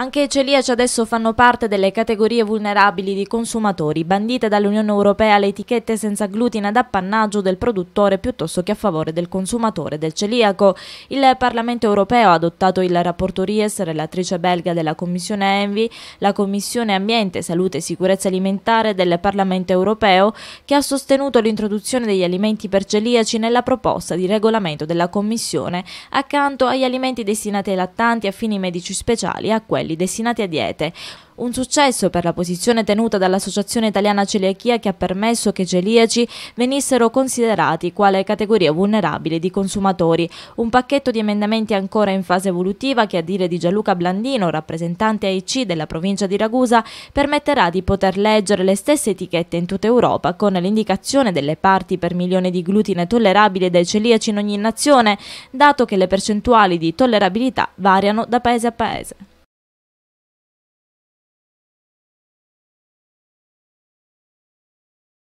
Anche i celiaci adesso fanno parte delle categorie vulnerabili di consumatori, bandite dall'Unione Europea le etichette senza glutine ad appannaggio del produttore piuttosto che a favore del consumatore del celiaco. Il Parlamento Europeo ha adottato il rapporto Ries, relatrice belga della Commissione Envi, la Commissione Ambiente, Salute e Sicurezza Alimentare del Parlamento Europeo, che ha sostenuto l'introduzione degli alimenti per celiaci nella proposta di regolamento della Commissione, accanto agli alimenti destinati ai lattanti a fini medici speciali e a quelli cervelli destinati a diete. Un successo per la posizione tenuta dall'Associazione Italiana Celiachia che ha permesso che i celiaci venissero considerati quale categoria vulnerabile di consumatori. Un pacchetto di emendamenti ancora in fase evolutiva che a dire di Gianluca Blandino, rappresentante AIC della provincia di Ragusa, permetterà di poter leggere le stesse etichette in tutta Europa con l'indicazione delle parti per milione di glutine tollerabile dai celiaci in ogni nazione, dato che le percentuali di tollerabilità variano da paese a paese.